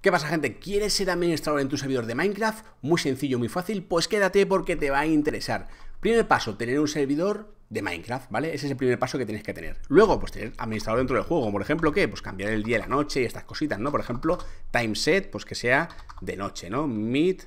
¿Qué pasa gente? ¿Quieres ser administrador en tu servidor de Minecraft? Muy sencillo, muy fácil, pues quédate porque te va a interesar. Primer paso, tener un servidor de Minecraft, ¿vale? Ese es el primer paso que tienes que tener. Luego, pues tener administrador dentro del juego, por ejemplo, ¿qué? Pues cambiar el día y la noche y estas cositas, ¿no? Por ejemplo, time set, pues que sea de noche, ¿no? Mid,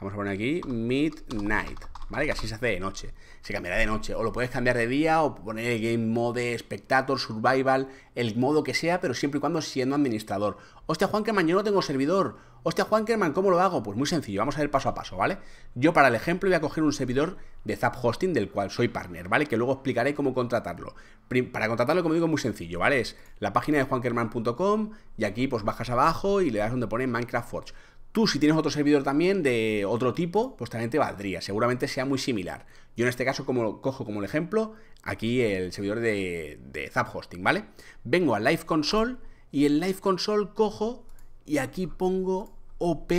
vamos a poner aquí, midnight, ¿vale? Que así se hace de noche. Se cambiará de noche. O lo puedes cambiar de día o poner el game mode, espectator, survival, el modo que sea, pero siempre y cuando siendo administrador. Hostia, Juankerman, yo no tengo servidor. Hostia, Juankerman, ¿cómo lo hago? Pues muy sencillo, vamos a ver paso a paso, ¿vale? Yo para el ejemplo voy a coger un servidor de Zap Hosting del cual soy partner, ¿vale? Que luego explicaré cómo contratarlo. Para contratarlo, como digo, es muy sencillo, ¿vale? Es la página de juankerman.com y aquí pues bajas abajo y le das donde pone Minecraft Forge. Tú, si tienes otro servidor también de otro tipo, pues también te valdría. Seguramente sea muy similar. Yo en este caso como, cojo como el ejemplo aquí el servidor de, Zap Hosting, ¿vale? Vengo a Live Console y en Live Console cojo y aquí pongo OP,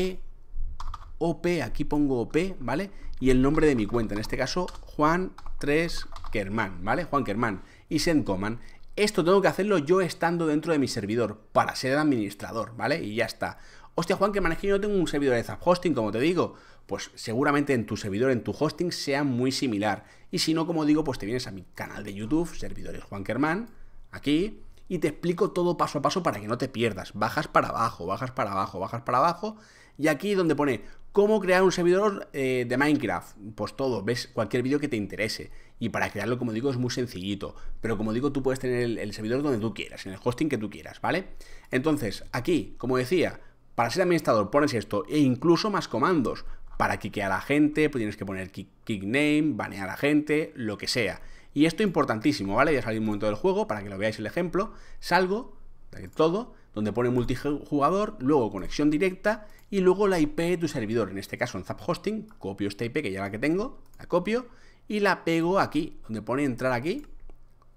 OP, aquí pongo OP, ¿vale? Y el nombre de mi cuenta, en este caso Juan 3 Kerman, ¿vale? Juan Kerman y Send Command. Esto tengo que hacerlo yo estando dentro de mi servidor para ser administrador, ¿vale? Y ya está. Hostia, Juan, que manejo yo no tengo un servidor de Hosting, como te digo. Pues seguramente en tu servidor, en tu hosting, sea muy similar. Y si no, como digo, pues te vienes a mi canal de YouTube, Servidores Juan Kerman, aquí, y te explico todo paso a paso para que no te pierdas. Bajas para abajo, bajas para abajo, bajas para abajo. Y aquí donde pone cómo crear un servidor eh, de Minecraft, pues todo, ves cualquier vídeo que te interese. Y para crearlo, como digo, es muy sencillito. Pero como digo, tú puedes tener el servidor donde tú quieras, en el hosting que tú quieras, ¿vale? Entonces, aquí, como decía, para ser administrador pones esto e incluso más comandos. Para quiquear a la gente, pues tienes que poner kick, name, banear a la gente, lo que sea. Y esto importantísimo, ¿vale? Ya salí un momento del juego para que lo veáis el ejemplo. Salgo de todo, donde pone multijugador, luego conexión directa y luego la IP de tu servidor. En este caso en Zap Hosting, copio esta IP que ya la que tengo, la copio y la pego aquí, donde pone entrar aquí,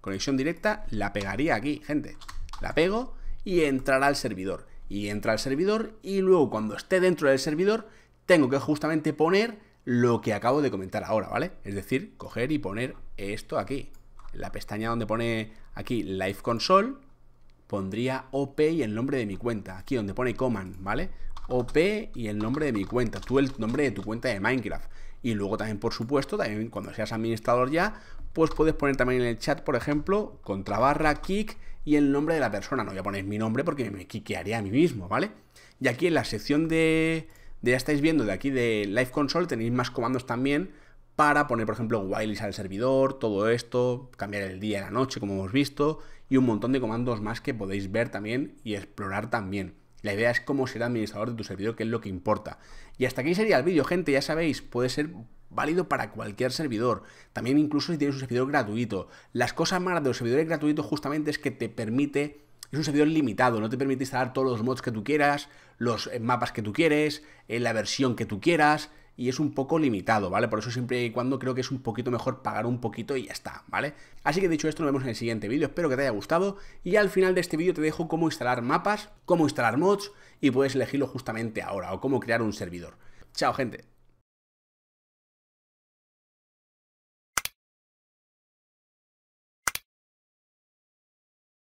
conexión directa, la pegaría aquí, gente. La pego y entrará al servidor y entra al servidor y luego cuando esté dentro del servidor tengo que justamente poner lo que acabo de comentar ahora, ¿vale? Es decir, coger y poner esto aquí. la pestaña donde pone aquí Live Console pondría OP y el nombre de mi cuenta. Aquí donde pone Command, ¿vale? OP y el nombre de mi cuenta, tú el nombre de tu cuenta de Minecraft. Y luego también, por supuesto, también cuando seas administrador ya, pues puedes poner también en el chat, por ejemplo, contra barra kick y el nombre de la persona. No voy a poner mi nombre porque me kickearía a mí mismo, ¿vale? Y aquí en la sección de, de ya estáis viendo de aquí de Live Console tenéis más comandos también para poner, por ejemplo, wireless al servidor, todo esto, cambiar el día y la noche, como hemos visto, y un montón de comandos más que podéis ver también y explorar también. La idea es cómo ser administrador de tu servidor, que es lo que importa. Y hasta aquí sería el vídeo, gente. Ya sabéis, puede ser válido para cualquier servidor. También incluso si tienes un servidor gratuito. Las cosas malas de los servidores gratuitos justamente es que te permite... Es un servidor limitado, no te permite instalar todos los mods que tú quieras, los eh, mapas que tú quieres, eh, la versión que tú quieras, y es un poco limitado, ¿vale? Por eso siempre y cuando creo que es un poquito mejor pagar un poquito y ya está, ¿vale? Así que dicho esto, nos vemos en el siguiente vídeo, espero que te haya gustado y al final de este vídeo te dejo cómo instalar mapas, cómo instalar mods y puedes elegirlo justamente ahora o cómo crear un servidor. Chao, gente.